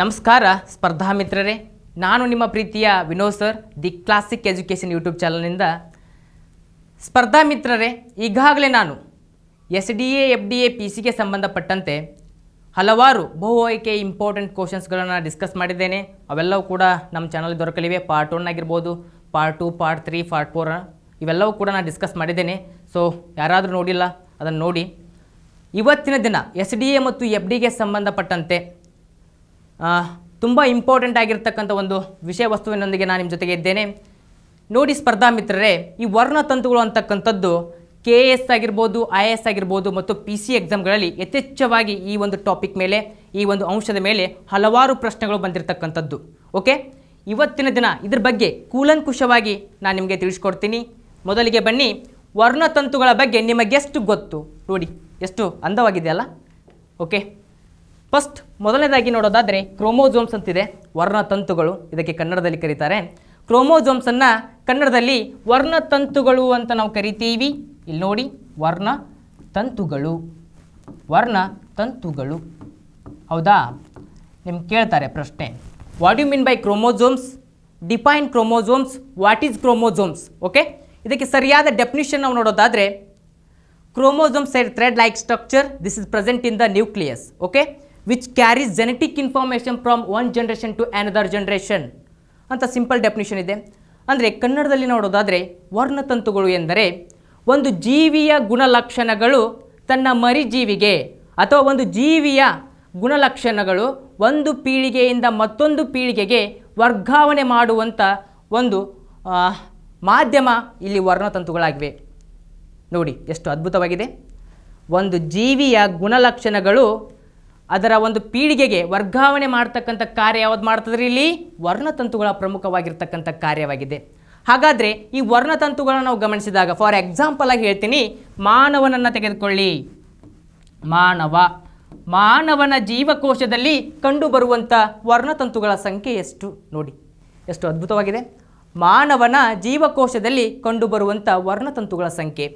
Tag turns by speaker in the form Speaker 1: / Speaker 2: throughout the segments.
Speaker 1: ನಮಸ್ಕಾರ ಸ್ಪರ್ಧಾ ಮಿತ್ರರೇ ನಾನು ನಿಮ್ಮ ಪ್ರೀತಿಯ Vinod sir the classic education YouTube ಚಾನಲ್ನಿಂದ ಸ್ಪರ್ಧಾ ಮಿತ್ರರೇ ಈಗಾಗಲೇ ನಾನು S D A F D A P ಸಿಗೆ ಸಂಬಂಧಪಟ್ಟಂತೆ ಹಲವಾರು ಬಹು ಆಯ್ಕೆ ಇಂಪಾರ್ಟೆಂಟ್ ಕ್ವಶನ್ಸ್ಗಳನ್ನು ಡಿಸ್ಕಸ್ ಮಾಡಿದ್ದೇನೆ ಅವೆಲ್ಲವೂ ಕೂಡ ನಮ್ಮ ಚಾನಲ್ ದೊರಕಲಿವೆ ಪಾರ್ಟ್ ಒನ್ ಆಗಿರ್ಬೋದು part two part three part four ಇವೆಲ್ಲವೂ ಕೂಡ ನಾನು ಡಿಸ್ಕಸ್ ಮಾಡಿದ್ದೇನೆ ಸೊ ಯಾರಾದರೂ ನೋಡಿಲ್ಲ ಅದನ್ನು ನೋಡಿ ಇವತ್ತಿನ ದಿನ ಎಸ್ ಡಿ ಎ ಮತ್ತು ಎಫ್ ಡಿಗೆ ಸಂಬಂಧಪಟ್ಟಂತೆ ತುಂಬ ಇಂಪಾರ್ಟೆಂಟ್ ಆಗಿರತಕ್ಕಂಥ ಒಂದು ವಿಷಯ ವಸ್ತುವಿನೊಂದಿಗೆ ನಾನು ನಿಮ್ಮ ಜೊತೆಗೆ ಇದ್ದೇನೆ ನೋಡಿ ಸ್ಪರ್ಧಾ ಮಿತ್ರರೇ ಈ ವರ್ಣತಂತುಗಳು ಅಂತಕ್ಕಂಥದ್ದು ಕೆ ಎ ಎಸ್ ಆಗಿರ್ಬೋದು ಐ ಎ ಎಸ್ ಆಗಿರ್ಬೋದು ಮತ್ತು ಪಿ ಸಿ ಎಕ್ಸಾಮ್ಗಳಲ್ಲಿ ಯಥೇಚ್ಛವಾಗಿ ಈ ಒಂದು ಟಾಪಿಕ್ ಮೇಲೆ ಈ ಒಂದು ಅಂಶದ ಮೇಲೆ ಹಲವಾರು ಪ್ರಶ್ನೆಗಳು ಬಂದಿರತಕ್ಕಂಥದ್ದು ಓಕೆ ಇವತ್ತಿನ ದಿನ ಇದ್ರ ಬಗ್ಗೆ ಕೂಲಂಕುಷವಾಗಿ ನಾನು ನಿಮಗೆ ತಿಳಿಸ್ಕೊಡ್ತೀನಿ ಮೊದಲಿಗೆ ಬನ್ನಿ ವರ್ಣತಂತುಗಳ ಬಗ್ಗೆ ನಿಮಗೆಷ್ಟು ಗೊತ್ತು ನೋಡಿ ಎಷ್ಟು ಅಂದವಾಗಿದೆಯಲ್ಲ ಓಕೆ ಫಸ್ಟ್ ಮೊದಲನೇದಾಗಿ ನೋಡೋದಾದರೆ ಕ್ರೋಮೋಜೋಮ್ಸ್ ಅಂತಿದೆ ವರ್ಣತಂತುಗಳು ಇದಕ್ಕೆ ಕನ್ನಡದಲ್ಲಿ ಕರೀತಾರೆ ಕ್ರೋಮೋಜೋಮ್ಸನ್ನು ಕನ್ನಡದಲ್ಲಿ ವರ್ಣತಂತುಗಳು ಅಂತ ನಾವು ಕರಿತೀವಿ ಇಲ್ಲಿ ನೋಡಿ ವರ್ಣ ತಂತುಗಳು ವರ್ಣ ತಂತುಗಳು ಹೌದಾ ನಿಮ್ಗೆ ಕೇಳ್ತಾರೆ ಪ್ರಶ್ನೆ what you mean by chromosomes define chromosomes what is chromosomes okay ಇದಕ್ಕೆ ಸರಿಯಾದ ಡೆಫಿನಿಷನ್ ನಾವು ನೋಡೋದಾದರೆ chromosomes are thread like structure this is present in the nucleus okay which carries genetic information from one generation to another generation ಅಂತ simple definition ಇದೆ ಅಂದರೆ ಕನ್ನಡದಲ್ಲಿ ನೋಡೋದಾದರೆ ವರ್ಣತಂತುಗಳು ಎಂದರೆ ಒಂದು ಜೀವಿಯ ಗುಣಲಕ್ಷಣಗಳು ತನ್ನ ಮರಿಜೀವಿಗೆ ಅಥವಾ ಒಂದು ಜೀವಿಯ ಗುಣಲಕ್ಷಣಗಳು ಒಂದು ಪೀಳಿಗೆಯಿಂದ ಮತ್ತೊಂದು ಪೀಳಿಗೆಗೆ ವರ್ಗಾವಣೆ ಮಾಡುವಂಥ ಒಂದು ಮಾಧ್ಯಮ ಇಲ್ಲಿ ವರ್ಣತಂತುಗಳಾಗಿವೆ ನೋಡಿ ಎಷ್ಟು ಅದ್ಭುತವಾಗಿದೆ ಒಂದು ಜೀವಿಯ ಗುಣಲಕ್ಷಣಗಳು ಅದರ ಒಂದು ಪೀಳಿಗೆಗೆ ವರ್ಗಾವಣೆ ಮಾಡ್ತಕ್ಕಂಥ ಕಾರ್ಯ ಯಾವ್ದು ಮಾಡ್ತದ್ರಿ ಇಲ್ಲಿ ವರ್ಣತಂತುಗಳ ಪ್ರಮುಖವಾಗಿರ್ತಕ್ಕಂಥ ಕಾರ್ಯವಾಗಿದೆ ಹಾಗಾದರೆ ಈ ವರ್ಣತಂತುಗಳನ್ನು ನಾವು ಗಮನಿಸಿದಾಗ ಫಾರ್ ಎಕ್ಸಾಂಪಲ್ ಆಗಿ ಹೇಳ್ತೀನಿ ಮಾನವನನ್ನು ತೆಗೆದುಕೊಳ್ಳಿ ಮಾನವ ಮಾನವನ ಜೀವಕೋಶದಲ್ಲಿ ಕಂಡುಬರುವಂಥ ವರ್ಣತಂತುಗಳ ಸಂಖ್ಯೆ ಎಷ್ಟು ನೋಡಿ ಎಷ್ಟು ಅದ್ಭುತವಾಗಿದೆ ಮಾನವನ ಜೀವಕೋಶದಲ್ಲಿ ಕಂಡುಬರುವಂಥ ವರ್ಣತಂತುಗಳ ಸಂಖ್ಯೆ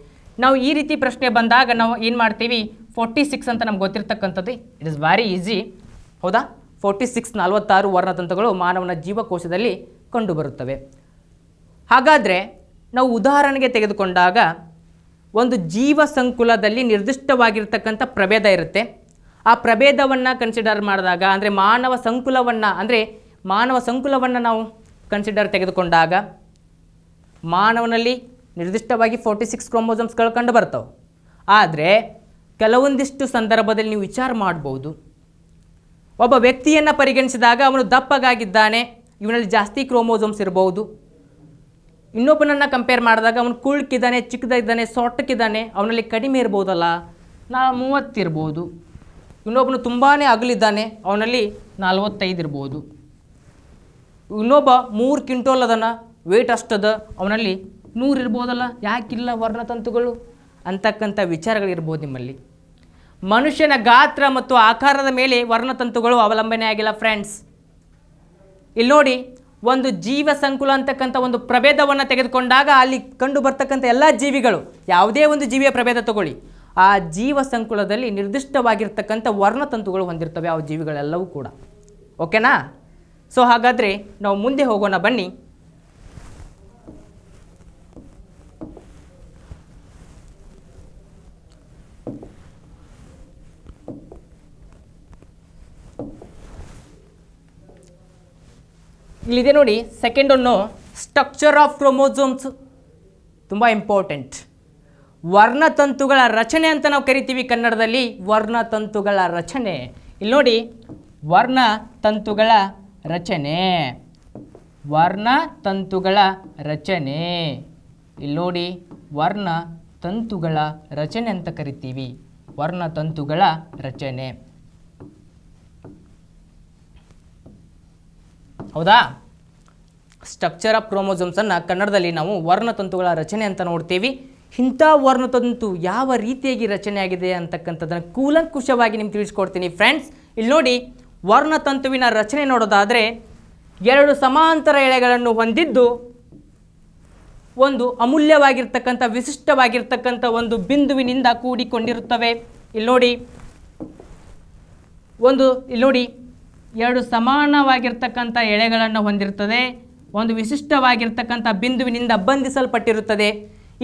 Speaker 1: ನಾವು ಈ ರೀತಿ ಪ್ರಶ್ನೆ ಬಂದಾಗ ನಾವು ಏನು ಮಾಡ್ತೀವಿ ಫೋರ್ಟಿ ಸಿಕ್ಸ್ ಅಂತ ನಮ್ಗೆ ಗೊತ್ತಿರ್ತಕ್ಕಂಥದ್ದು ಇಟ್ ಇಸ್ ವೆರಿ ಈಸಿ ಹೌದಾ ಫೋರ್ಟಿ ಸಿಕ್ಸ್ ನಲವತ್ತಾರು ವರ್ಣತಂತುಗಳು ಮಾನವನ ಜೀವಕೋಶದಲ್ಲಿ ಕಂಡುಬರುತ್ತವೆ ಹಾಗಾದರೆ ನಾವು ಉದಾಹರಣೆಗೆ ತೆಗೆದುಕೊಂಡಾಗ ಒಂದು ಜೀವ ಸಂಕುಲದಲ್ಲಿ ನಿರ್ದಿಷ್ಟವಾಗಿರ್ತಕ್ಕಂಥ ಪ್ರಭೇದ ಇರುತ್ತೆ ಆ ಪ್ರಭೇದವನ್ನು ಕನ್ಸಿಡರ್ ಮಾಡಿದಾಗ ಅಂದರೆ ಮಾನವ ಸಂಕುಲವನ್ನು ಅಂದರೆ ಮಾನವ ಸಂಕುಲವನ್ನು ನಾವು ಕನ್ಸಿಡರ್ ತೆಗೆದುಕೊಂಡಾಗ ಮಾನವನಲ್ಲಿ ನಿರ್ದಿಷ್ಟವಾಗಿ ಫೋರ್ಟಿ ಸಿಕ್ಸ್ ಕ್ರೋಮೋಸಮ್ಸ್ಗಳು ಕಂಡು ಬರ್ತವೆ ಆದರೆ ಕೆಲವೊಂದಿಷ್ಟು ಸಂದರ್ಭದಲ್ಲಿ ನೀವು ವಿಚಾರ ಮಾಡ್ಬೋದು ಒಬ್ಬ ವ್ಯಕ್ತಿಯನ್ನು ಪರಿಗಣಿಸಿದಾಗ ಅವನು ದಪ್ಪಗಾಗಿದ್ದಾನೆ ಇವನಲ್ಲಿ ಜಾಸ್ತಿ ಕ್ರೋಮೋಸೋಮ್ಸ್ ಇರ್ಬೋದು ಇನ್ನೊಬ್ಬನನ್ನು ಕಂಪೇರ್ ಮಾಡಿದಾಗ ಅವನು ಕುಳ್ಕಿದ್ದಾನೆ ಚಿಕ್ಕದಿದ್ದಾನೆ ಸೊಟ್ಟಕ್ಕಿದ್ದಾನೆ ಅವನಲ್ಲಿ ಕಡಿಮೆ ಇರ್ಬೋದಲ್ಲ ನಾ ಮೂವತ್ತಿರ್ಬೋದು ಇನ್ನೊಬ್ಬನು ತುಂಬಾ ಅಗಲಿದ್ದಾನೆ ಅವನಲ್ಲಿ ನಲ್ವತ್ತೈದು ಇರ್ಬೋದು ಇನ್ನೊಬ್ಬ ಮೂರು ಕ್ವಿಂಟೋಲ್ ಅದನ್ನು ವೇಟ್ ಅಷ್ಟದ ಅವನಲ್ಲಿ ನೂರು ಇರ್ಬೋದಲ್ಲ ಯಾಕಿಲ್ಲ ವರ್ಣತಂತುಗಳು ಅಂತಕ್ಕಂಥ ವಿಚಾರಗಳಿರ್ಬೋದು ನಿಮ್ಮಲ್ಲಿ ಮನುಷ್ಯನ ಗಾತ್ರ ಮತ್ತು ಆಕಾರದ ಮೇಲೆ ವರ್ಣತಂತುಗಳು ಅವಲಂಬನೆ ಆಗಿಲ್ಲ ಫ್ರೆಂಡ್ಸ್ ಇಲ್ಲಿ ನೋಡಿ ಒಂದು ಜೀವ ಸಂಕುಲ ಅಂತಕ್ಕಂಥ ಒಂದು ಪ್ರಭೇದವನ್ನು ತೆಗೆದುಕೊಂಡಾಗ ಅಲ್ಲಿ ಕಂಡು ಬರ್ತಕ್ಕಂಥ ಎಲ್ಲ ಜೀವಿಗಳು ಯಾವುದೇ ಒಂದು ಜೀವಿಯ ಪ್ರಭೇದ ತಗೊಳ್ಳಿ ಆ ಜೀವ ಸಂಕುಲದಲ್ಲಿ ನಿರ್ದಿಷ್ಟವಾಗಿರ್ತಕ್ಕಂಥ ವರ್ಣತಂತುಗಳು ಹೊಂದಿರ್ತವೆ ಆ ಜೀವಿಗಳೆಲ್ಲವೂ ಕೂಡ ಓಕೆನಾ ಸೊ ಹಾಗಾದರೆ ನಾವು ಮುಂದೆ ಹೋಗೋಣ ಬನ್ನಿ ಇಲ್ಲಿದೆ ನೋಡಿ second one structure of chromosomes ತುಂಬ ಇಂಪಾರ್ಟೆಂಟ್ ವರ್ಣತಂತುಗಳ ರಚನೆ ಅಂತ ನಾವು ಕರಿತೀವಿ ಕನ್ನಡದಲ್ಲಿ ವರ್ಣತಂತುಗಳ ರಚನೆ ಇಲ್ಲಿ ನೋಡಿ ವರ್ಣತಂತುಗಳ ರಚನೆ ವರ್ಣತಂತುಗಳ ರಚನೆ ಇಲ್ಲಿ ನೋಡಿ ವರ್ಣತಂತುಗಳ ರಚನೆ ಅಂತ ಕರಿತೀವಿ ವರ್ಣತಂತುಗಳ ರಚನೆ ಹೌದಾ ಸ್ಟ್ರಕ್ಚರ್ ಆಫ್ ಕ್ರೋಮೋಸೋಮ್ಸನ್ನು ಕನ್ನಡದಲ್ಲಿ ನಾವು ವರ್ಣತಂತುಗಳ ರಚನೆ ಅಂತ ನೋಡ್ತೀವಿ ಇಂಥ ವರ್ಣತಂತು ಯಾವ ರೀತಿಯಾಗಿ ರಚನೆಯಾಗಿದೆ ಅಂತಕ್ಕಂಥದ್ದನ್ನು ಕೂಲಂಕುಷವಾಗಿ ನಿಮ್ಗೆ ತಿಳಿಸ್ಕೊಡ್ತೀನಿ ಫ್ರೆಂಡ್ಸ್ ಇಲ್ಲಿ ನೋಡಿ ವರ್ಣತಂತುವಿನ ರಚನೆ ನೋಡೋದಾದರೆ ಎರಡು ಸಮಾಂತರ ಎಳೆಗಳನ್ನು ಹೊಂದಿದ್ದು ಒಂದು ಅಮೂಲ್ಯವಾಗಿರ್ತಕ್ಕಂಥ ವಿಶಿಷ್ಟವಾಗಿರ್ತಕ್ಕಂಥ ಒಂದು ಬಿಂದುವಿನಿಂದ ಕೂಡಿಕೊಂಡಿರುತ್ತವೆ ಇಲ್ಲಿ ನೋಡಿ ಒಂದು ಇಲ್ಲಿ ನೋಡಿ ಎರಡು ಸಮಾನವಾಗಿರ್ತಕ್ಕಂಥ ಎಳೆಗಳನ್ನು ಹೊಂದಿರ್ತದೆ ಒಂದು ವಿಶಿಷ್ಟವಾಗಿರ್ತಕ್ಕಂಥ ಬಿಂದುವಿನಿಂದ ಬಂಧಿಸಲ್ಪಟ್ಟಿರುತ್ತದೆ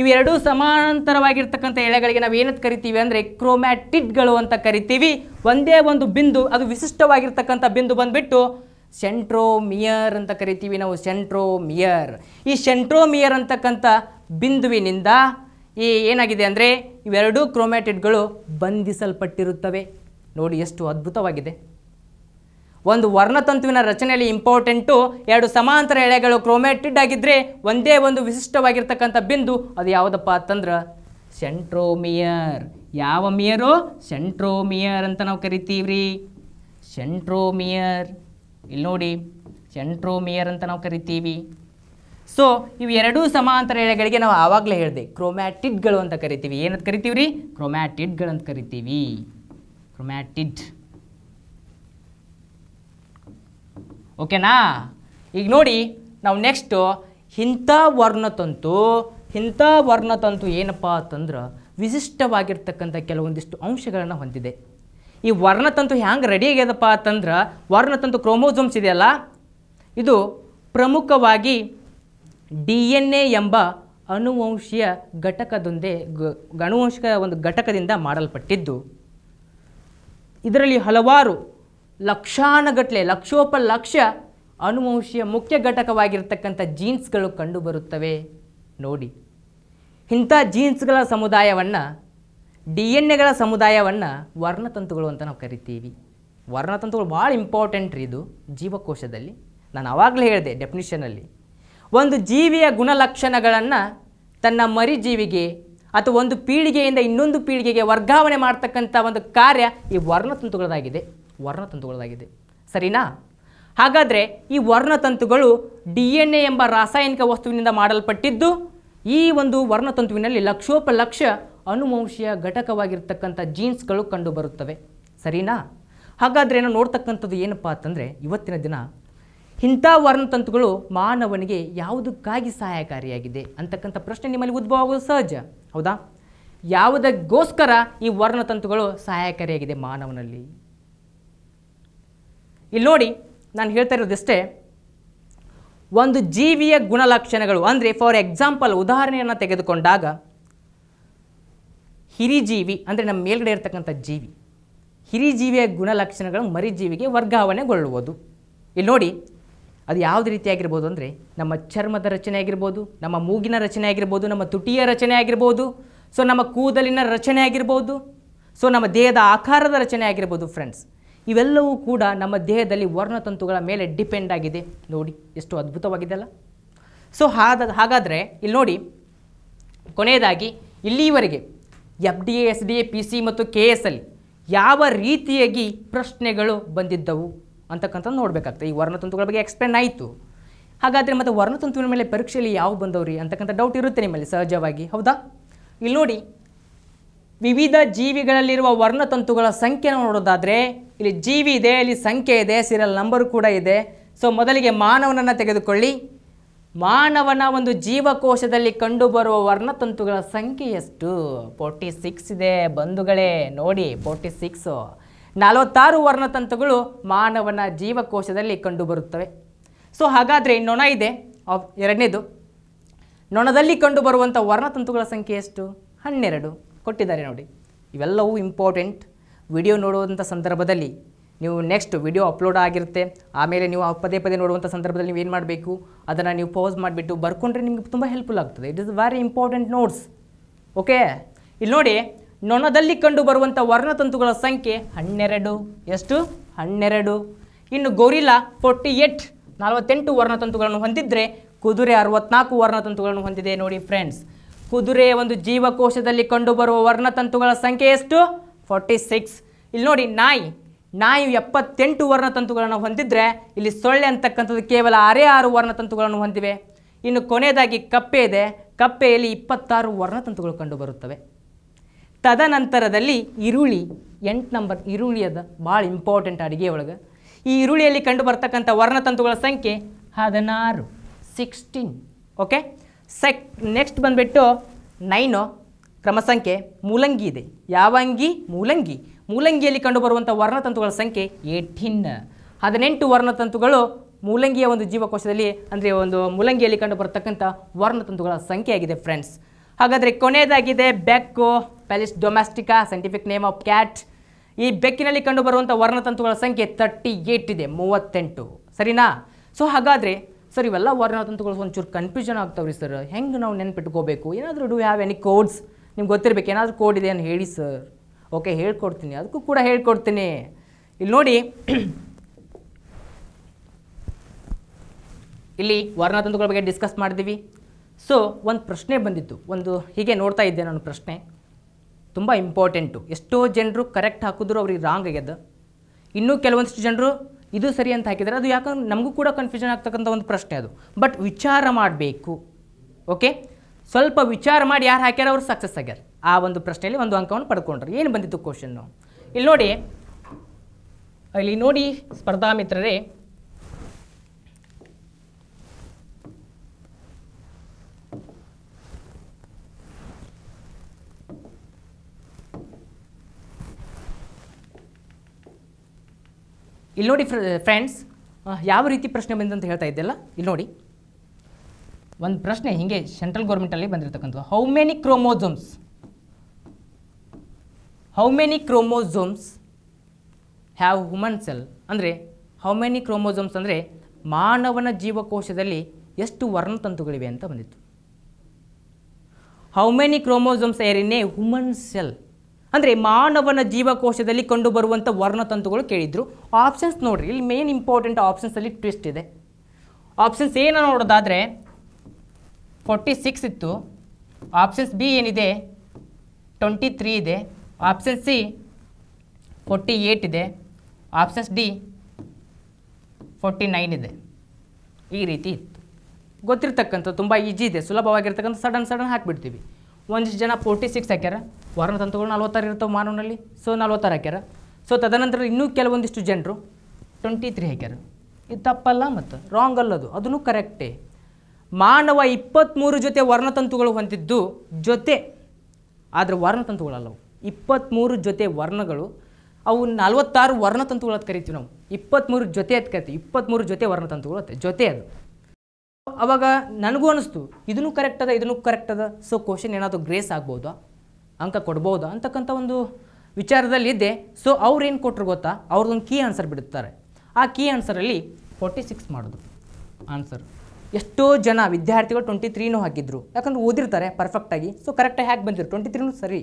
Speaker 1: ಇವೆರಡೂ ಸಮಾನಾಂತರವಾಗಿರ್ತಕ್ಕಂಥ ಎಳೆಗಳಿಗೆ ನಾವು ಏನಂತ ಕರಿತೀವಿ ಅಂದರೆ ಕ್ರೋಮ್ಯಾಟಿಡ್ಗಳು ಅಂತ ಕರಿತೀವಿ ಒಂದೇ ಒಂದು ಬಿಂದು ಅದು ವಿಶಿಷ್ಟವಾಗಿರ್ತಕ್ಕಂಥ ಬಿಂದು ಬಂದುಬಿಟ್ಟು ಸೆಂಟ್ರೋಮಿಯರ್ ಅಂತ ಕರಿತೀವಿ ನಾವು ಸೆಂಟ್ರೋಮಿಯರ್ ಈ ಸೆಂಟ್ರೋಮಿಯರ್ ಅಂತಕ್ಕಂಥ ಬಿಂದುವಿನಿಂದ ಈ ಏನಾಗಿದೆ ಅಂದರೆ ಇವೆರಡೂ ಕ್ರೋಮ್ಯಾಟಿಡ್ಗಳು ಬಂಧಿಸಲ್ಪಟ್ಟಿರುತ್ತವೆ ನೋಡಿ ಎಷ್ಟು ಅದ್ಭುತವಾಗಿದೆ ಒಂದು ವರ್ಣತಂತುವಿನ ರಚನೆಯಲ್ಲಿ ಇಂಪಾರ್ಟೆಂಟು ಎರಡು ಸಮಾಂತರ ಎಳೆಗಳು ಕ್ರೋಮ್ಯಾಟಿಡ್ ಆಗಿದ್ದರೆ ಒಂದೇ ಒಂದು ವಿಶಿಷ್ಟವಾಗಿರ್ತಕ್ಕಂಥ ಬಿಂದು ಅದು ಯಾವುದಪ್ಪ ಅಂತಂದ್ರೆ ಸೆಂಟ್ರೋಮಿಯರ್ ಯಾವ ಮಿಯರು ಸೆಂಟ್ರೋಮಿಯರ್ ಅಂತ ನಾವು ಕರಿತೀವ್ರಿ ಸೆಂಟ್ರೋಮಿಯರ್ ಇಲ್ಲಿ ನೋಡಿ ಸೆಂಟ್ರೋಮಿಯರ್ ಅಂತ ನಾವು ಕರಿತೀವಿ ಸೊ ಇವು ಎರಡೂ ಸಮಾಂತರ ಎಳೆಗಳಿಗೆ ನಾವು ಆವಾಗಲೇ ಹೇಳಿದೆ ಕ್ರೊಮ್ಯಾಟಿಡ್ಗಳು ಅಂತ ಕರಿತೀವಿ ಏನಂತ ಕರಿತೀವ್ರಿ ರೀ ಕ್ರೊಮ್ಯಾಟಿಡ್ಗಳು ಅಂತ ಕರಿತೀವಿ ಕ್ರೊಮ್ಯಾಟಿಡ್ ಓಕೆನಾ ಈಗ ನೋಡಿ ನಾವು ನೆಕ್ಸ್ಟು ಇಂಥ ವರ್ಣತಂತು ಇಂಥ ವರ್ಣತಂತು ಏನಪ್ಪ ಅಂತಂದ್ರೆ ವಿಶಿಷ್ಟವಾಗಿರ್ತಕ್ಕಂಥ ಕೆಲವೊಂದಿಷ್ಟು ಅಂಶಗಳನ್ನು ಹೊಂದಿದೆ ಈ ವರ್ಣತಂತು ಹ್ಯಾಂಗೆ ರೆಡಿ ಆಗ್ಯದಪ್ಪ ಅಂತಂದ್ರೆ ವರ್ಣತಂತು ಕ್ರೋಮೋಸೋಮ್ಸ್ ಇದೆಯಲ್ಲ ಇದು ಪ್ರಮುಖವಾಗಿ ಡಿ ಎನ್ ಎ ಎಂಬ ಅನುವಂಶೀಯ ಘಟಕದೊಂದೇ ಗ ಅನುವಂಶಿಕ ಒಂದು ಘಟಕದಿಂದ ಮಾಡಲ್ಪಟ್ಟಿದ್ದು ಇದರಲ್ಲಿ ಹಲವಾರು ಲಕ್ಷೋಪ ಲಕ್ಷ ಅನುವಂಶೀಯ ಮುಖ್ಯ ಘಟಕವಾಗಿರತಕ್ಕಂಥ ಜೀನ್ಸ್ಗಳು ಕಂಡುಬರುತ್ತವೆ ನೋಡಿ ಇಂಥ ಜೀನ್ಸ್ಗಳ ಸಮುದಾಯವನ್ನು ಡಿ ಎನ್ ಎಗಳ ಸಮುದಾಯವನ್ನು ವರ್ಣತಂತುಗಳು ಅಂತ ನಾವು ಕರಿತೀವಿ ವರ್ಣತಂತುಗಳು ಭಾಳ ಇಂಪಾರ್ಟೆಂಟ್ ರೀ ಇದು ಜೀವಕೋಶದಲ್ಲಿ ನಾನು ಆವಾಗಲೇ ಹೇಳಿದೆ ಡೆಫಿನಿಷನಲ್ಲಿ ಒಂದು ಜೀವಿಯ ಗುಣಲಕ್ಷಣಗಳನ್ನು ತನ್ನ ಮರಿ ಜೀವಿಗೆ ಅಥವಾ ಒಂದು ಪೀಳಿಗೆಯಿಂದ ಇನ್ನೊಂದು ಪೀಳಿಗೆಗೆ ವರ್ಗಾವಣೆ ಮಾಡ್ತಕ್ಕಂಥ ಒಂದು ಕಾರ್ಯ ಈ ವರ್ಣತಂತುಗಳದಾಗಿದೆ ವರ್ಣತಂತುಗಳಾಗಿದೆ ಸರಿನಾ ಹಾಗಾದರೆ ಈ ವರ್ಣತಂತುಗಳು ಡಿ ಎನ್ ಎ ಎಂಬ ರಾಸಾಯನಿಕ ವಸ್ತುವಿನಿಂದ ಮಾಡಲ್ಪಟ್ಟಿದ್ದು ಈ ಒಂದು ವರ್ಣತಂತುವಿನಲ್ಲಿ ಲಕ್ಷೋಪಲಕ್ಷ ಅನುವಂಶೀಯ ಘಟಕವಾಗಿರ್ತಕ್ಕಂಥ ಜೀನ್ಸ್ಗಳು ಕಂಡುಬರುತ್ತವೆ ಸರಿನಾ ಹಾಗಾದರೆ ನಾವು ನೋಡ್ತಕ್ಕಂಥದ್ದು ಏನಪ್ಪ ಅಂತಂದರೆ ಇವತ್ತಿನ ದಿನ ಇಂಥ ವರ್ಣತಂತುಗಳು ಮಾನವನಿಗೆ ಯಾವುದಕ್ಕಾಗಿ ಸಹಾಯಕಾರಿಯಾಗಿದೆ ಅಂತಕ್ಕಂಥ ಪ್ರಶ್ನೆ ನಿಮ್ಮಲ್ಲಿ ಉದ್ಭವ ಆಗೋದು ಸಹಜ ಹೌದಾ ಯಾವುದಕ್ಕೋಸ್ಕರ ಈ ವರ್ಣತಂತುಗಳು ಸಹಾಯಕಾರಿಯಾಗಿದೆ ಮಾನವನಲ್ಲಿ ಇಲ್ಲಿ ನೋಡಿ ನಾನು ಹೇಳ್ತಾ ಇರೋದಿಷ್ಟೇ ಒಂದು ಜೀವಿಯ ಗುಣಲಕ್ಷಣಗಳು ಅಂದರೆ ಫಾರ್ ಎಕ್ಸಾಂಪಲ್ ಉದಾಹರಣೆಯನ್ನು ತೆಗೆದುಕೊಂಡಾಗ ಹಿರಿಜೀವಿ ಅಂದರೆ ನಮ್ಮ ಮೇಲ್ಗಡೆ ಇರತಕ್ಕಂಥ ಜೀವಿ ಹಿರಿಜೀವಿಯ ಗುಣಲಕ್ಷಣಗಳು ಮರಿಜೀವಿಗೆ ವರ್ಗಾವಣೆಗೊಳ್ಳುವುದು ಇಲ್ಲಿ ನೋಡಿ ಅದು ಯಾವುದು ರೀತಿಯಾಗಿರ್ಬೋದು ಅಂದರೆ ನಮ್ಮ ಚರ್ಮದ ರಚನೆ ಆಗಿರ್ಬೋದು ನಮ್ಮ ಮೂಗಿನ ರಚನೆ ಆಗಿರ್ಬೋದು ನಮ್ಮ ತುಟಿಯ ರಚನೆ ಆಗಿರ್ಬೋದು ಸೊ ನಮ್ಮ ಕೂದಲಿನ ರಚನೆ ಆಗಿರ್ಬೋದು ಸೊ ನಮ್ಮ ದೇಹದ ಆಕಾರದ ರಚನೆ ಆಗಿರ್ಬೋದು ಫ್ರೆಂಡ್ಸ್ ಇವೆಲ್ಲವೂ ಕೂಡ ನಮ್ಮ ದೇಹದಲ್ಲಿ ವರ್ಣತಂತುಗಳ ಮೇಲೆ ಡಿಪೆಂಡ್ ಆಗಿದೆ ನೋಡಿ ಎಷ್ಟು ಅದ್ಭುತವಾಗಿದೆಲ್ಲ ಸೊ ಹಾಗಾದರೆ ಇಲ್ಲಿ ನೋಡಿ ಕೊನೆಯದಾಗಿ ಇಲ್ಲಿವರೆಗೆ F D A S D A P C ಮತ್ತು ಕೆ ಎಸ್ ಅಲ್ಲಿ ಯಾವ ರೀತಿಯಾಗಿ ಪ್ರಶ್ನೆಗಳು ಬಂದಿದ್ದವು ಅಂತಕ್ಕಂಥದ್ದು ನೋಡಬೇಕಾಗ್ತದೆ ಈ ವರ್ಣತಂತುಗಳ ಬಗ್ಗೆ ಎಕ್ಸ್ಪ್ಲೇನ್ ಆಯಿತು ಹಾಗಾದರೆ ಮತ್ತು ವರ್ಣತಂತುಗಳ ಮೇಲೆ ಪರೀಕ್ಷೆಯಲ್ಲಿ ಯಾವ ಬಂದವ್ರಿ ಅಂತಕ್ಕಂಥ ಡೌಟ್ ಇರುತ್ತೆ ನಿಮ್ಮಲ್ಲಿ ಸಹಜವಾಗಿ ಹೌದಾ ಇಲ್ಲಿ ನೋಡಿ ವಿವಿಧ ಜೀವಿಗಳಲ್ಲಿರುವ ವರ್ಣತಂತುಗಳ ಸಂಖ್ಯೆ ನೋಡೋದಾದರೆ ಇಲ್ಲಿ ಜೀವಿ ಇದೆ ಇಲ್ಲಿ ಸಂಖ್ಯೆ ಇದೆ ಸೀರಿಯಲ್ ನಂಬರ್ ಕೂಡ ಇದೆ ಸೊ ಮೊದಲಿಗೆ ಮಾನವನನ್ನು ತೆಗೆದುಕೊಳ್ಳಿ ಮಾನವನ ಒಂದು ಜೀವಕೋಶದಲ್ಲಿ ಕಂಡುಬರುವ ವರ್ಣತಂತುಗಳ ಸಂಖ್ಯೆ ಎಷ್ಟು ಫೋರ್ಟಿ ಸಿಕ್ಸ್ ಇದೆ ಬಂಧುಗಳೇ ನೋಡಿ ಫೋರ್ಟಿ ಸಿಕ್ಸು ನಲವತ್ತಾರು ವರ್ಣತಂತುಗಳು ಮಾನವನ ಜೀವಕೋಶದಲ್ಲಿ ಕಂಡುಬರುತ್ತವೆ ಸೊ ಹಾಗಾದರೆ ನೊಣ ಇದೆ ಎರಡನೇದು ನೊಣದಲ್ಲಿ ಕಂಡುಬರುವಂಥ ವರ್ಣತಂತುಗಳ ಸಂಖ್ಯೆ ಎಷ್ಟು ಹನ್ನೆರಡು ಕೊಟ್ಟಿದ್ದಾರೆ ನೋಡಿ ಇವೆಲ್ಲವೂ ಇಂಪಾರ್ಟೆಂಟ್ ವಿಡಿಯೋ ನೋಡುವಂಥ ಸಂದರ್ಭದಲ್ಲಿ ನೀವು ನೆಕ್ಸ್ಟ್ ವಿಡಿಯೋ ಅಪ್ಲೋಡ್ ಆಗಿರುತ್ತೆ ಆಮೇಲೆ ನೀವು ಪದೇ ಪದೇ ನೋಡುವಂಥ ಸಂದರ್ಭದಲ್ಲಿ ನೀವು ಏನು ಮಾಡಬೇಕು ಅದನ್ನು ನೀವು ಪೋಸ್ ಮಾಡಿಬಿಟ್ಟು ಬರ್ಕೊಂಡ್ರೆ ನಿಮಗೆ ತುಂಬ ಹೆಲ್ಪ್ಫುಲ್ ಆಗ್ತದೆ it is very important notes okay ಇಲ್ಲಿ ನೋಡಿ ನೊಣದಲ್ಲಿ ಕಂಡು ಬರುವಂಥ ವರ್ಣತಂತುಗಳ ಸಂಖ್ಯೆ ಹನ್ನೆರಡು ಎಷ್ಟು ಹನ್ನೆರಡು ಇನ್ನು ಗೋರಿಲಾ ಫೋರ್ಟಿ ಏಟ್ ನಲವತ್ತೆಂಟು ವರ್ಣತಂತುಗಳನ್ನು ಹೊಂದಿದ್ದರೆ ಕುದುರೆ ಅರವತ್ನಾಲ್ಕು ವರ್ಣತಂತುಗಳನ್ನು ಹೊಂದಿದೆ ನೋಡಿ ಫ್ರೆಂಡ್ಸ್ ಕುದುರೆ ಒಂದು ಜೀವಕೋಶದಲ್ಲಿ ಕಂಡುಬರುವ ವರ್ಣತಂತುಗಳ ಸಂಖ್ಯೆ ಎಷ್ಟು ಫಾರ್ಟಿ ಸಿಕ್ಸ್ ಇಲ್ಲಿ ನೋಡಿ ನಾಯಿ ನಾಯಿ ಎಪ್ಪತ್ತೆಂಟು ವರ್ಣತಂತುಗಳನ್ನು ಹೊಂದಿದ್ರೆ ಇಲ್ಲಿ ಸೊಳ್ಳೆ ಅಂತಕ್ಕಂಥದ್ದು ಕೇವಲ ಆರೇ ಆರು ವರ್ಣತಂತುಗಳನ್ನು ಹೊಂದಿವೆ ಇನ್ನು ಕೊನೆಯದಾಗಿ ಕಪ್ಪೆ ಇದೆ ಕಪ್ಪೆಯಲ್ಲಿ ಇಪ್ಪತ್ತಾರು ವರ್ಣತಂತುಗಳು ಕಂಡುಬರುತ್ತವೆ ತದನಂತರದಲ್ಲಿ ಈರುಳ್ಳಿ ಎಂಟು ನಂಬರ್ ಈರುಳ್ಳಿ ಅದ ಭಾಳ ಇಂಪಾರ್ಟೆಂಟ್ ಅಡುಗೆ ಒಳಗೆ ಈ ಈರುಳ್ಳಿಯಲ್ಲಿ ಕಂಡು ಬರ್ತಕ್ಕಂಥ ವರ್ಣತಂತುಗಳ ಸಂಖ್ಯೆ ಹದಿನಾರು ಸಿಕ್ಸ್ಟೀನ್ ಓಕೆ ಸೆಕ್ ನೆಕ್ಸ್ಟ್ ಬಂದುಬಿಟ್ಟು ನೈನು ಕ್ರಮ ಸಂಖ್ಯೆ ಮೂಲಂಗಿ ಇದೆ ಯಾವ ಅಂಗಿ ಮೂಲಂಗಿ ಮೂಲಂಗಿಯಲ್ಲಿ ಕಂಡುಬರುವಂಥ ವರ್ಣತಂತುಗಳ ಸಂಖ್ಯೆ ಏಟಿನ್ ಹದಿನೆಂಟು ವರ್ಣತಂತುಗಳು ಮೂಲಂಗಿಯ ಒಂದು ಜೀವಕೋಶದಲ್ಲಿ ಅಂದರೆ ಒಂದು ಮೂಲಂಗಿಯಲ್ಲಿ ಕಂಡುಬರತಕ್ಕಂಥ ವರ್ಣತಂತುಗಳ ಸಂಖ್ಯೆಯಾಗಿದೆ ಫ್ರೆಂಡ್ಸ್ ಹಾಗಾದರೆ ಕೊನೆಯದಾಗಿದೆ ಬೆಕ್ಕು ಪ್ಯಾಲಿಸ್ ಡೊಮ್ಯಾಸ್ಟಿಕಾ ಸೈಂಟಿಫಿಕ್ ನೇಮ್ ಆಫ್ ಕ್ಯಾಟ್ ಈ ಬೆಕ್ಕಿನಲ್ಲಿ ಕಂಡುಬರುವಂಥ ವರ್ಣತಂತುಗಳ ಸಂಖ್ಯೆ ತರ್ಟಿ ಏಟ್ ಇದೆ ಮೂವತ್ತೆಂಟು ಸರಿನಾ ಸೊ ಹಾಗಾದರೆ ಸರ್ ಇವೆಲ್ಲ ವರ್ಣತಂತುಗಳು ಒಂಚೂರು ಕನ್ಫ್ಯೂಷನ್ ಆಗ್ತಾವ್ರಿ ಸರ್ ಹೆಂಗೆ ನಾವು ನೆನ್ಪಿಟ್ಕೋಬೇಕು ಏನಾದರೂ ಡೂ ಹ್ಯಾವ್ ಎನಿ ಕೋಡ್ಸ್ ನಿಮ್ಗೆ ಗೊತ್ತಿರಬೇಕು ಏನಾದರೂ ಕೋಡ್ ಇದೆ ಅಂತ ಹೇಳಿ ಸರ್ ಓಕೆ ಹೇಳ್ಕೊಡ್ತೀನಿ ಅದಕ್ಕೂ ಕೂಡ ಹೇಳ್ಕೊಡ್ತೀನಿ ಇಲ್ಲಿ ನೋಡಿ ಇಲ್ಲಿ ವರ್ಣತಂತುಗಳ ಬಗ್ಗೆ ಡಿಸ್ಕಸ್ ಮಾಡಿದ್ವಿ ಸೊ ಒಂದು ಪ್ರಶ್ನೆ ಬಂದಿತ್ತು ಒಂದು ಹೀಗೆ ನೋಡ್ತಾ ಇದ್ದೆ ನಾನು ಪ್ರಶ್ನೆ ತುಂಬ ಇಂಪಾರ್ಟೆಂಟು ಎಷ್ಟೋ ಜನರು ಕರೆಕ್ಟ್ ಹಾಕಿದ್ರು ಅವ್ರಿಗೆ ರಾಂಗ್ ಆಗ್ಯದ ಇನ್ನೂ ಕೆಲವೊಂದಿಷ್ಟು ಜನರು ಇದು ಸರಿ ಅಂತ ಹಾಕಿದ್ದಾರೆ ಅದು ಯಾಕಂದ್ರೆ ನಮಗೂ ಕೂಡ ಕನ್ಫ್ಯೂಷನ್ ಆಗ್ತಕ್ಕಂಥ ಒಂದು ಪ್ರಶ್ನೆ ಅದು ಬಟ್ ವಿಚಾರ ಮಾಡಬೇಕು ಓಕೆ ಸ್ವಲ್ಪ ವಿಚಾರ ಮಾಡಿ ಯಾರು ಹಾಕ್ಯಾರ ಅವ್ರು ಸಕ್ಸಸ್ ಆಗ್ಯಾರ ಆ ಒಂದು ಪ್ರಶ್ನೆಯಲ್ಲಿ ಒಂದು ಅಂಕವನ್ನು ಪಡ್ಕೊಂಡ್ರು ಏನು ಬಂದಿತ್ತು ಕ್ವಶನ್ನು ಇಲ್ಲಿ ನೋಡಿ ಇಲ್ಲಿ ನೋಡಿ ಸ್ಪರ್ಧಾ ಮಿತ್ರರೇ ಇಲ್ಲಿ ನೋಡಿ ಫ್ರೆಂಡ್ಸ್ ಯಾವ ರೀತಿ ಪ್ರಶ್ನೆ ಬಂದಂತ ಹೇಳ್ತಾ ಇದ್ದೆಲ್ಲ ಇಲ್ಲಿ ನೋಡಿ ಒಂದು ಪ್ರಶ್ನೆ ಹಿಂಗೆ ಸೆಂಟ್ರಲ್ ಗೌರ್ಮೆಂಟಲ್ಲಿ ಬಂದಿರತಕ್ಕಂಥ how many chromosomes how many chromosomes have human cell ಅಂದರೆ ಹೌ ಮೆನಿ ಕ್ರೋಮೋಸೋಮ್ಸ್ ಅಂದರೆ ಮಾನವನ ಜೀವಕೋಶದಲ್ಲಿ ಎಷ್ಟು ವರ್ಣತಂತುಗಳಿವೆ ಅಂತ ಬಂದಿತ್ತು ಹೌ ಮೆನಿ ಕ್ರೋಮೋಸೋಮ್ಸ್ ಏರಿನೇ ಹುಮನ್ ಸೆಲ್ ಅಂದರೆ ಮಾನವನ ಜೀವಕೋಶದಲ್ಲಿ ಕಂಡುಬರುವಂಥ ವರ್ಣತಂತುಗಳು ಕೇಳಿದ್ರು ಆಪ್ಷನ್ಸ್ ನೋಡಿರಿ ಇಲ್ಲಿ ಮೇನ್ ಇಂಪಾರ್ಟೆಂಟ್ ಆಪ್ಷನ್ಸಲ್ಲಿ ಟ್ವಿಸ್ಟ್ ಇದೆ ಆಪ್ಷನ್ಸ್ ಏನು ನೋಡೋದಾದರೆ ಫೋರ್ಟಿ ಸಿಕ್ಸ್ ಇತ್ತು ಆಪ್ಷನ್ಸ್ ಬಿ ಏನಿದೆ ಟ್ವೆಂಟಿ ತ್ರೀ ಇದೆ ಆಪ್ಷನ್ ಸಿ ಫೋರ್ಟಿ ಏಯ್ಟ್ ಇದೆ ಆಪ್ಷನ್ಸ್ ಡಿ ಫೋರ್ಟಿ ನೈನ್ ಇದೆ ಈ ರೀತಿ ಇತ್ತು ಗೊತ್ತಿರ್ತಕ್ಕಂಥ ತುಂಬ ಈಜಿ ಇದೆ ಸುಲಭವಾಗಿರ್ತಕ್ಕಂಥ ಸಡನ್ ಸಡನ್ ಹಾಕಿಬಿಡ್ತೀವಿ ಒಂದಿಷ್ಟು ಜನ ಫೋರ್ಟಿ ಸಿಕ್ಸ್ ಹಾಕ್ಯಾರ ತಂತುಗಳು ನಲ್ವತ್ತಾರು ಇರ್ತವೆ ಮಾನವನಲ್ಲಿ ಸೊ ನಲ್ವತ್ತಾರು ಹಾಕ್ಯಾರ ಸೊ ತದನಂತರ ಇನ್ನೂ ಕೆಲವೊಂದಿಷ್ಟು ಜನರು ಟ್ವೆಂಟಿ ತ್ರೀ ಹಾಕ್ಯಾರ ಇದು ತಪ್ಪಲ್ಲ ಮತ್ತು ರಾಂಗ್ ಅಲ್ಲದು ಅದನ್ನು ಕರೆಕ್ಟೇ ಮಾನವ ಇಪ್ಪತ್ತ್ಮೂರು ಜೊತೆ ವರ್ಣತಂತುಗಳು ಹೊಂದಿದ್ದು ಜೊತೆ ಆದರೆ ವರ್ಣತಂತುಗಳಲ್ಲವು ಇಪ್ಪತ್ತ್ಮೂರು ಜೊತೆ ವರ್ಣಗಳು ಅವು ನಲ್ವತ್ತಾರು ವರ್ಣತಂತುಗಳು ಅಂತ ಕರಿತೀವಿ ನಾವು ಇಪ್ಪತ್ತ್ಮೂರು ಜೊತೆ ಅದು ಕರಿತೀವಿ ಇಪ್ಪತ್ತ್ಮೂರು ಜೊತೆ ವರ್ಣತಂತುಗಳು ಅಂತ ಜೊತೆ ಅದು ಅವಾಗ ನನಗೂ ಅನಿಸ್ತು ಇದನ್ನು ಕರೆಕ್ಟ್ ಅದ ಇದನ್ನು ಕರೆಕ್ಟ್ ಅದ ಸೊ ಕ್ವಶನ್ ಏನಾದರೂ ಗ್ರೇಸ್ ಆಗ್ಬೋದಾ ಅಂಕ ಕೊಡ್ಬೋದಾ ಅಂತಕ್ಕಂಥ ಒಂದು ವಿಚಾರದಲ್ಲಿ ಸೊ ಅವ್ರು ಏನು ಕೊಟ್ಟರು ಗೊತ್ತಾ ಅವ್ರದ್ದೊಂದು ಕೀ ಆನ್ಸರ್ ಬಿಡುತ್ತಾರೆ ಆ ಕೀ ಆನ್ಸರಲ್ಲಿ ಫೋರ್ಟಿ ಸಿಕ್ಸ್ ಮಾಡೋದು ಆನ್ಸರ್ ಎಷ್ಟೋ ಜನ ವಿದ್ಯಾರ್ಥಿಗಳು ಟ್ವೆಂಟಿ ತ್ರೀನೂ ಹಾಕಿದ್ರು ಯಾಕಂದ್ರೆ ಓದಿರ್ತಾರೆ ಪರ್ಫೆಕ್ಟಾಗಿ ಸೊ ಕರೆಕ್ಟಾಗಿ ಹ್ಯಾಕ್ ಬಂದಿರು ಟ್ವೆಂಟಿ ತ್ರೀನೂ ಸರಿ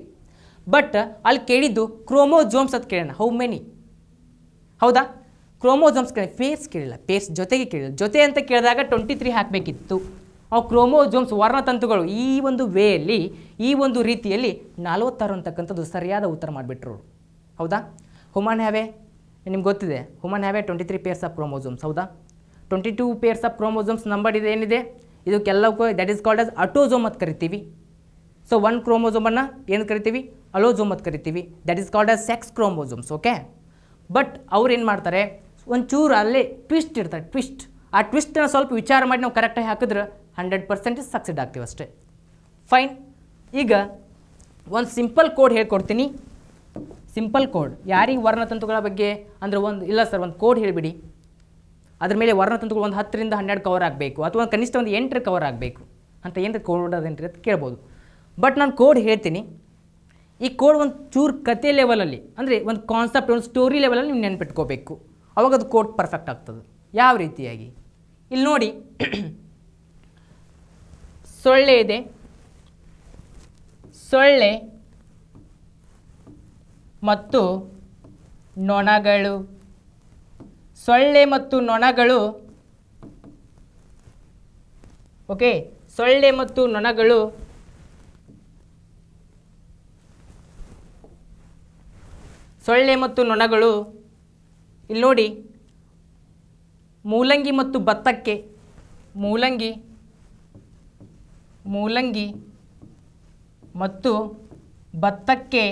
Speaker 1: ಬಟ್ ಅಲ್ಲಿ ಕೇಳಿದ್ದು ಕ್ರೋಮೋಜೋಮ್ಸ್ ಅದು ಕೇಳೋಣ ಹೌ ಮೆನಿ ಹೌದಾ ಕ್ರೋಮೋಜೋಮ್ಸ್ ಕೇಳಿ ಫೇಸ್ ಕೇಳಿಲ್ಲ ಫೇಸ್ ಜೊತೆಗೆ ಕೇಳಿಲ್ಲ ಜೊತೆ ಅಂತ ಕೇಳಿದಾಗ ಟ್ವೆಂಟಿ ತ್ರೀ ಹಾಕಬೇಕಿತ್ತು ಅವು ಕ್ರೋಮೋಜೋಮ್ಸ್ ವರ್ಣತಂತುಗಳು ಈ ಒಂದು ವೇಯಲ್ಲಿ ಈ ಒಂದು ರೀತಿಯಲ್ಲಿ ನಲವತ್ತಾರು ಅಂತಕ್ಕಂಥದ್ದು ಸರಿಯಾದ ಉತ್ತರ ಮಾಡಿಬಿಟ್ರು ಹೌದಾ ಹುಮಾನ್ ಹ್ಯಾವೆ ನಿಮ್ಗೆ ಗೊತ್ತಿದೆ human have twenty three pairs of chromosomes ಹೌದಾ twenty two pairs of chromosomes number ಇದೆ ಏನಿದೆ ಇದಕ್ಕೆಲ್ಲಕ್ಕೂ that is called as autosome ಅಂತ ಕರಿತೀವಿ ಸೊ ಒನ್ ಕ್ರೋಮೋಸೋಮನ್ನು ಏನು ಕರಿತೀವಿ ಅಲೋಝೋಮ್ ಅಂತ ಕರಿತೀವಿ that is called as sex chromosomes okay but ಅವ್ರು ಏನು ಮಾಡ್ತಾರೆ ಒಂಚೂರು ಅಲ್ಲೇ ಟ್ವಿಸ್ಟ್ ಇರ್ತಾರೆ ಟ್ವಿಸ್ಟ್ ಆ ಟ್ವಿಸ್ಟನ್ನ ಸ್ವಲ್ಪ ವಿಚಾರ ಮಾಡಿ ನಾವು ಕರೆಕ್ಟಾಗಿ ಹಾಕಿದ್ರೆ ಹಂಡ್ರೆಡ್ ಪರ್ಸೆಂಟ್ ಸಕ್ಸೆಡ್ ಆಗ್ತೀವಿ ಅಷ್ಟೇ ಫೈನ್ ಈಗ ಒಂದು ಸಿಂಪಲ್ ಕೋಡ್ ಹೇಳ್ಕೊಡ್ತೀನಿ ಸಿಂಪಲ್ ಕೋಡ್ ಯಾರಿಗೆ ವರ್ಣತಂತುಗಳ ಬಗ್ಗೆ ಅಂದರೆ ಒಂದು ಇಲ್ಲ ಸರ್ ಒಂದು ಕೋಡ್ ಹೇಳಿಬಿಡಿ ಅದ್ರ ಮೇಲೆ ವರ್ಣ ವರ್ಣತಂತುಗಳು ಒಂದು ಹತ್ತರಿಂದ ಹನ್ನೆರಡು ಕವರ್ ಆಗಬೇಕು ಅಥವಾ ಕನಿಷ್ಠ ಒಂದು ಎಂಟರ ಕವರ್ ಆಗಬೇಕು ಅಂತ ಏನು ಕೋಡ್ ಅದೇನ್ರಿ ಅಂತ ಕೇಳ್ಬೋದು ಬಟ್ ನಾನು ಕೋಡ್ ಹೇಳ್ತೀನಿ ಈ ಕೋಡ್ ಒಂದು ಚೂರು ಕತೆ ಲೆವೆಲಲ್ಲಿ ಅಂದರೆ ಒಂದು ಕಾನ್ಸೆಪ್ಟ್ ಒಂದು ಸ್ಟೋರಿ ಲೆವೆಲಲ್ಲಿ ನೀವು ನೆನ್ಪಿಟ್ಕೋಬೇಕು ಅವಾಗ ಅದು ಕೋಡ್ ಪರ್ಫೆಕ್ಟ್ ಆಗ್ತದೆ ಯಾವ ರೀತಿಯಾಗಿ ಇಲ್ಲಿ ನೋಡಿ ಸೊಳ್ಳೆ ಇದೆ ಸೊಳ್ಳೆ ಮತ್ತು ನೊಣಗಳು ಸೊಳ್ಳೆ ಮತ್ತು ನೊಣಗಳು ಓಕೆ ಸೊಳ್ಳೆ ಮತ್ತು ನೊಣಗಳು ಸೊಳ್ಳೆ ಮತ್ತು ನೊಣಗಳು ಇಲ್ಲಿ ನೋಡಿ ಮೂಲಂಗಿ ಮತ್ತು ಭತ್ತಕ್ಕೆ ಮೂಲಂಗಿ ಮೂಲಂಗಿ ಮತ್ತು ಭತ್ತಕ್ಕೆ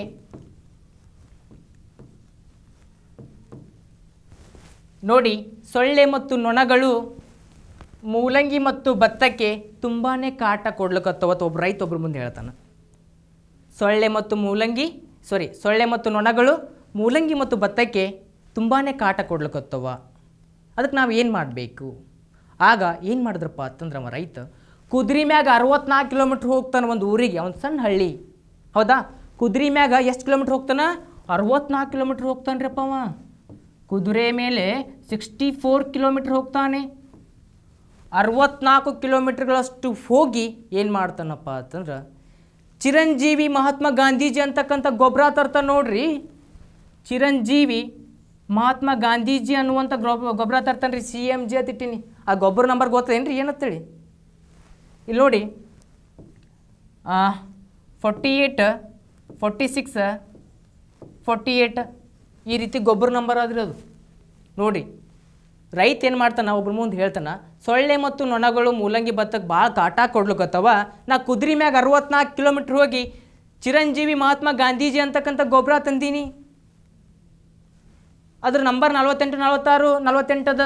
Speaker 1: ನೋಡಿ ಸೊಳ್ಳೆ ಮತ್ತು ನೊಣಗಳು ಮೂಲಂಗಿ ಮತ್ತು ಭತ್ತಕ್ಕೆ ತುಂಬಾ ಕಾಟ ಕೊಡ್ಲಿಕ್ಕತ್ತವ ಒಬ್ಬ ರೈತ ಒಬ್ಬರು ಮುಂದೆ ಹೇಳ್ತಾನೆ ಸೊಳ್ಳೆ ಮತ್ತು ಮೂಲಂಗಿ ಸಾರಿ ಸೊಳ್ಳೆ ಮತ್ತು ನೊಣಗಳು ಮೂಲಂಗಿ ಮತ್ತು ಭತ್ತಕ್ಕೆ ತುಂಬಾ ಕಾಟ ಕೊಡ್ಲಿಕ್ಕತ್ತವ ಅದಕ್ಕೆ ನಾವು ಏನು ಮಾಡಬೇಕು ಆಗ ಏನು ಮಾಡಿದ್ರಪ್ಪ ಅಂತಂದ್ರೆ ಅವ ರೈತ ಕುದುರೆ ಮ್ಯಾಗ ಅರವತ್ನಾಲ್ಕು ಕಿಲೋಮೀಟ್ರ್ ಹೋಗ್ತಾನೆ ಒಂದು ಊರಿಗೆ ಒಂದು ಸಣ್ಣ ಹಳ್ಳಿ ಹೌದಾ ಕುದುರೆ ಮ್ಯಾಗ ಎಷ್ಟು ಕಿಲೋಮೀಟ್ರ್ ಹೋಗ್ತಾನೆ ಅರವತ್ನಾಲ್ಕು ಕಿಲೋಮೀಟ್ರ್ ಹೋಗ್ತಾನೆ ರೀ ಅವ ಕುದುರೆ ಮೇಲೆ ಸಿಕ್ಸ್ಟಿ ಫೋರ್ ಕಿಲೋಮೀಟ್ರ್ ಹೋಗ್ತಾನೆ ಅರವತ್ನಾಲ್ಕು ಕಿಲೋಮೀಟ್ರ್ಗಳಷ್ಟು ಹೋಗಿ ಏನು ಮಾಡ್ತಾನಪ್ಪ ಅಂತಂದ್ರೆ ಚಿರಂಜೀವಿ ಮಹಾತ್ಮ ಗಾಂಧೀಜಿ ಅಂತಕ್ಕಂಥ ಗೊಬ್ಬರ ತರ್ತ ನೋಡ್ರಿ ಚಿರಂಜೀವಿ ಮಹಾತ್ಮ ಗಾಂಧೀಜಿ ಅನ್ನುವಂಥ ಗೊಬ್ಬರ ತರ್ತಾನೆ ರೀ ಸಿ ಎಮ್ ಜಿ ಇಟ್ಟೀನಿ ಆ ಗೊಬ್ಬರ ನಂಬರ್ ಗೊತ್ತೇನು ರೀ ಏನಂತೇಳಿ ಇಲ್ಲಿ ನೋಡಿ forty eight forty six forty eight ಈ ರೀತಿ ಗೊಬ್ಬರ ನಂಬರ್ ಆದ್ರೆ ಅದು ನೋಡಿ ರೈತ ಏನು ಮಾಡ್ತಾನ ಒಬ್ರ ಮುಂದೆ ಹೇಳ್ತಾನೆ ಸೊಳ್ಳೆ ಮತ್ತು ನೊಣಗಳು ಮೂಲಂಗಿ ಭತ್ತಕ್ಕೆ ಭಾಳ ಕಾಟ ಕೊಡ್ಲಿಕ್ಕತ್ತವ ನಾ ಕುದುರೆ ಮ್ಯಾಗ ಅರವತ್ನಾಲ್ಕು ಕಿಲೋಮೀಟ್ರ್ ಹೋಗಿ ಚಿರಂಜೀವಿ ಮಹಾತ್ಮ ಗಾಂಧೀಜಿ ಅಂತಕ್ಕಂಥ ಗೊಬ್ಬರ ತಂದೀನಿ ಅದ್ರ ನಂಬರ್ ನಲ್ವತ್ತೆಂಟು ನಲ್ವತ್ತಾರು ನಲ್ವತ್ತೆಂಟದ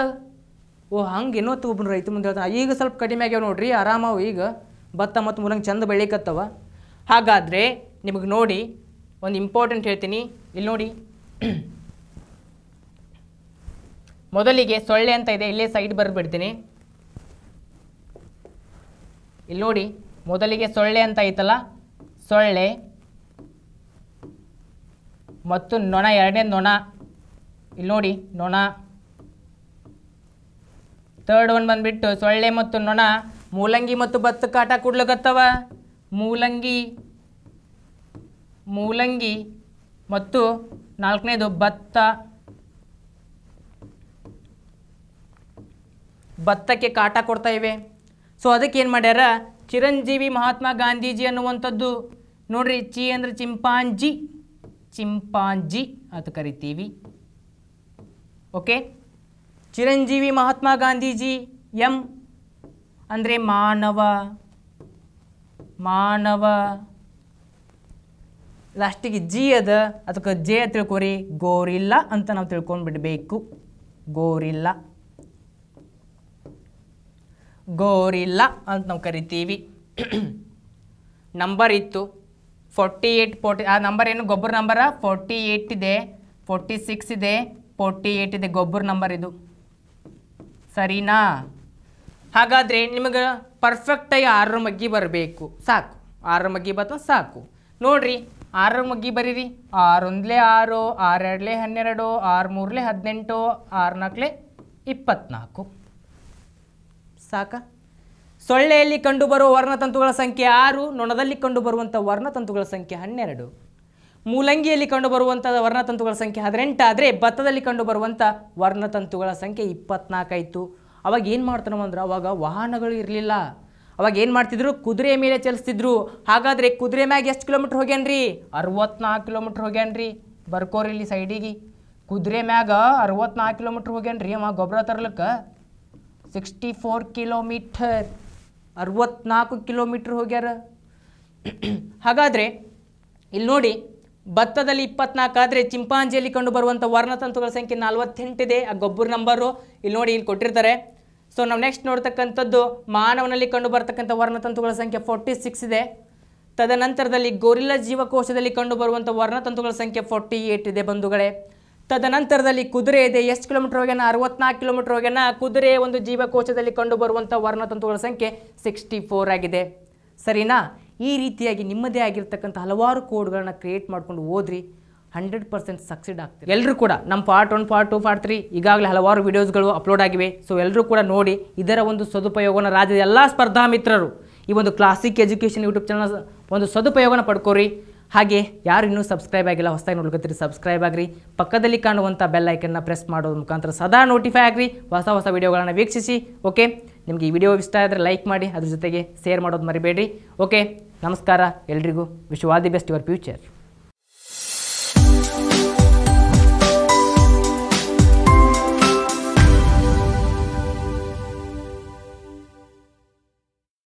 Speaker 1: ಓ ಹಂಗೆ ಇನ್ನೊತ್ತು ಒಬ್ಬನ ರೈತ ಮುಂದೆ ಹೇಳ್ತಾನೆ ಈಗ ಸ್ವಲ್ಪ ಕಡಿಮೆ ಆಗ್ಯಾವ ನೋಡ್ರಿ ಆರಾಮವು ಈಗ ಭತ್ತ ಮತ್ತು ಮೂಲಂಗಿ ಚಂದ ಬೆಳೀಕತ್ತವ ಹಾಗಾದರೆ ನಿಮಗೆ ನೋಡಿ ಒಂದು ಇಂಪಾರ್ಟೆಂಟ್ ಹೇಳ್ತೀನಿ ಇಲ್ಲಿ ನೋಡಿ ಮೊದಲಿಗೆ ಸೊಳ್ಳೆ ಅಂತ ಇದೆ ಇಲ್ಲೇ ಸೈಡ್ ಬರ್ಬಿಡ್ತೀನಿ ಇಲ್ಲಿ ನೋಡಿ ಮೊದಲಿಗೆ ಸೊಳ್ಳೆ ಅಂತ ಐತಲ್ಲ ಸೊಳ್ಳೆ ಮತ್ತು ನೊಣ ಎರಡನೇ ನೊಣ ಇಲ್ಲಿ ನೋಡಿ ನೊಣ ತರ್ಡ್ ಒನ್ ಬಂದ್ಬಿಟ್ಟು ಸೊಳ್ಳೆ ಮತ್ತು ನೊಣ ಮೂಲಂಗಿ ಮತ್ತು ಭತ್ತ ಕಾಟ ಕೊಡ್ಲಕತ್ತವ ಮೂಲಂಗಿ ಮೂಲಂಗಿ ಮತ್ತು ನಾಲ್ಕನೇದು ಭತ್ತ ಭತ್ತಕ್ಕೆ ಕಾಟ ಕೊಡ್ತಾ ಇವೆ ಸೊ ಅದಕ್ಕೆ ಏನು ಮಾಡ್ಯಾರ ಚಿರಂಜೀವಿ ಮಹಾತ್ಮ ಗಾಂಧೀಜಿ ಅನ್ನುವಂಥದ್ದು ನೋಡ್ರಿ ಚಿ ಅಂದರೆ ಚಿಂಪಾಂಜಿ ಚಿಂಪಾಂಜಿ ಅಂತ ಕರಿತೀವಿ ಓಕೆ ಚಿರಂಜೀವಿ ಮಹಾತ್ಮ ಗಾಂಧೀಜಿ ಎಂ ಅಂದರೆ ಮಾನವ ಮಾನವ ಲಾಸ್ಟಿಗೆ ಜಿ ಅದ ಅದಕ್ಕೆ ಜೆ ತಿಳ್ಕೊರಿ ಗೋರಿಲ್ಲ ಅಂತ ನಾವು ತಿಳ್ಕೊಂಡು ಬಿಡಬೇಕು ಗೋರಿಲ್ಲ ಗೋರಿಲ್ಲ ಅಂತ ನಾವು ಕರಿತೀವಿ ನಂಬರ್ ಇತ್ತು ಫೋರ್ಟಿ ಏಯ್ಟ್ ಫೋರ್ಟಿ ಆ ನಂಬರ್ ಏನು ಗೊಬ್ಬರ ನಂಬರ ಫೋರ್ಟಿ ಏಯ್ಟ್ ಇದೆ ಫೋರ್ಟಿ ಸಿಕ್ಸ್ ಇದೆ ಫೋರ್ಟಿ ಏಯ್ಟ್ ಇದೆ ಗೊಬ್ಬರ ನಂಬರ್ ಇದು ಸರಿನಾ ಹಾಗಾದರೆ ನಿಮಗೆ ಪರ್ಫೆಕ್ಟಾಗಿ ಆರರ ಮಗ್ಗಿ ಬರಬೇಕು ಸಾಕು ಆರರ ಮಗ್ಗಿ ಬಂತು ಸಾಕು ನೋಡಿರಿ ಆರರ ಮುಗ್ಗಿ ಬರೀರಿ ಆರೊಂದ್ಲೆ ಆರು ಆರೆರಡ್ಲೆ ಹನ್ನೆರಡು ಆರು ಮೂರಲೆ ಹದಿನೆಂಟು ಆರು ನಾಲ್ಕಲೆ ಇಪ್ಪತ್ನಾಲ್ಕು ಸಾಕ ಸೊಳ್ಳೆಯಲ್ಲಿ ಕಂಡುಬರುವ ವರ್ಣತಂತುಗಳ ಸಂಖ್ಯೆ ಆರು ನೊಣದಲ್ಲಿ ಕಂಡುಬರುವಂಥ ವರ್ಣತಂತುಗಳ ಸಂಖ್ಯೆ ಹನ್ನೆರಡು ಮೂಲಂಗಿಯಲ್ಲಿ ಕಂಡುಬರುವಂಥ ವರ್ಣತಂತುಗಳ ಸಂಖ್ಯೆ ಹದಿನೆಂಟಾದರೆ ಭತ್ತದಲ್ಲಿ ಭತ್ತದಲ್ಲಿ ಕಂಡುಬರುವಂಥ ವರ್ಣತಂತುಗಳ ಸಂಖ್ಯೆ ಇಪ್ಪತ್ನಾಲ್ಕಾಯಿತು ಅವಾಗ ಏನು ಮಾಡ್ತಾನವಂದ್ರೆ ಅವಾಗ ವಾಹನಗಳು ಇರಲಿಲ್ಲ ಅವಾಗ ಏನು ಮಾಡ್ತಿದ್ರು ಕುದುರೆ ಮೇಲೆ ಚಲಿಸ್ತಿದ್ರು ಹಾಗಾದರೆ ಕುದುರೆ ಮ್ಯಾಗ ಎಷ್ಟು ಕಿಲೋಮೀಟ್ರ್ ಹೋಗ್ಯಾನ್ರಿ ಅರವತ್ನಾಲ್ಕು ಕಿಲೋಮೀಟ್ರ್ ಹೋಗ್ಯಾನ್ರಿ ಬರ್ಕೋರಿ ಸೈಡಿಗೆ ಕುದುರೆ ಮ್ಯಾಗ ಅರವತ್ನಾಲ್ಕು ಕಿಲೋಮೀಟ್ರ್ ಹೋಗ್ಯಾನ್ರಿ ಅವ ಗೊಬ್ಬರ ತರ್ಲಿಕ್ಕೆ ಸಿಕ್ಸ್ಟಿ ಫೋರ್ ಕಿಲೋಮೀಟರ್ ಅರವತ್ನಾಲ್ಕು ಕಿಲೋಮೀಟ್ರ್ ಹೋಗ್ಯಾರ ಹಾಗಾದರೆ ಇಲ್ಲಿ ನೋಡಿ ಭತ್ತದಲ್ಲಿ ಇಪ್ಪತ್ನಾಲ್ಕು ಆದರೆ ಚಿಂಪಾಂಜಿಯಲ್ಲಿ ಕಂಡು ಬರುವಂಥ ವರ್ಣತಂತುಗಳ ಸಂಖ್ಯೆ ನಲ್ವತ್ತೆಂಟಿದೆ ಆ ಗೊಬ್ಬರ ನಂಬರು ಇಲ್ಲಿ ನೋಡಿ ಇಲ್ಲಿ ಕೊಟ್ಟಿರ್ತಾರೆ ಸೊ ನಾವು ನೆಕ್ಸ್ಟ್ ನೋಡ್ತಕ್ಕಂಥದ್ದು ಮಾನವನಲ್ಲಿ ಕಂಡು ಬರ್ತಕ್ಕಂಥ ವರ್ಣತಂತುಗಳ ಸಂಖ್ಯೆ ಫೋರ್ಟಿ ಸಿಕ್ಸ್ ಇದೆ ತದನಂತರದಲ್ಲಿ ಗೊರಿಲ್ಲ ಜೀವಕೋಶದಲ್ಲಿ ಬರುವಂಥ ವರ್ಣತಂತುಗಳ ಸಂಖ್ಯೆ ಫೋರ್ಟಿ ಏಟ್ ಇದೆ ಬಂಧುಗಳೇ ತದನಂತರದಲ್ಲಿ ಕುದುರೆ ಇದೆ ಎಷ್ಟು ಕಿಲೋಮೀಟರ್ ಹೋಗ್ಯಾನ ಅರವತ್ನಾಲ್ಕು ಕಿಲೋಮೀಟರ್ ಹೋಗ್ಯಾನ ಕುದುರೆ ಒಂದು ಜೀವಕೋಶದಲ್ಲಿ ಬರುವಂಥ ವರ್ಣತಂತುಗಳ ಸಂಖ್ಯೆ ಸಿಕ್ಸ್ಟಿ ಫೋರ್ ಆಗಿದೆ ಸರಿನಾ ಈ ರೀತಿಯಾಗಿ ನಿಮ್ಮದೇ ಆಗಿರ್ತಕ್ಕಂಥ ಹಲವಾರು ಕೋಡ್ಗಳನ್ನು ಕ್ರಿಯೇಟ್ ಮಾಡಿಕೊಂಡು ಓದ್ರಿ ಹಂಡ್ರೆಡ್ ಪರ್ಸೆಂಟ್ ಸಕ್ಸೀಡ್ ಆಗ್ತದೆ ಎಲ್ಲರೂ ಕೂಡ ನಮ್ಮ part one part two part three ಈಗಾಗಲೇ ಹಲವಾರು ವೀಡಿಯೋಸ್ಗಳು ಅಪ್ಲೋಡ್ ಆಗಿವೆ ಸೊ ಎಲ್ಲರೂ ಕೂಡ ನೋಡಿ ಇದರ ಒಂದು ಸದುಪಯೋಗನ ರಾಜ್ಯದ ಎಲ್ಲ ಸ್ಪರ್ಧಾ ಮಿತ್ರರು ಈ ಒಂದು ಕ್ಲಾಸಿಕ್ ಎಜುಕೇಷನ್ ಯೂಟ್ಯೂಬ್ ಚಾನಲ್ ಒಂದು ಸದುಪಯೋಗನ ಪಡ್ಕೋರಿ ಹಾಗೆ ಯಾರು ಇನ್ನೂ ಸಬ್ಸ್ಕ್ರೈಬ್ ಆಗಿಲ್ಲ ಹೊಸದಾಗಿ ನೋಡ್ಕೊತೀರಿ ಸಬ್ಸ್ಕ್ರೈಬ್ ಆಗಿರಿ ಪಕ್ಕದಲ್ಲಿ ಕಾಣುವಂಥ ಬೆಲ್ ಐಕನ್ನ ಪ್ರೆಸ್ ಮಾಡೋದ್ರ ಮುಖಾಂತರ ಸದಾ ನೋಟಿಫೈ ಆಗಿರಿ ಹೊಸ ಹೊಸ ವೀಡಿಯೋಗಳನ್ನು ವೀಕ್ಷಿಸಿ ಓಕೆ ನಿಮಗೆ ಈ ವಿಡಿಯೋ ಇಷ್ಟ ಆದರೆ ಲೈಕ್ ಮಾಡಿ ಅದ್ರ ಜೊತೆಗೆ ಶೇರ್ ಮಾಡೋದು ಮರಿಬೇಡಿ ಓಕೆ ನಮಸ್ಕಾರ ಎಲ್ರಿಗೂ wish all the best your future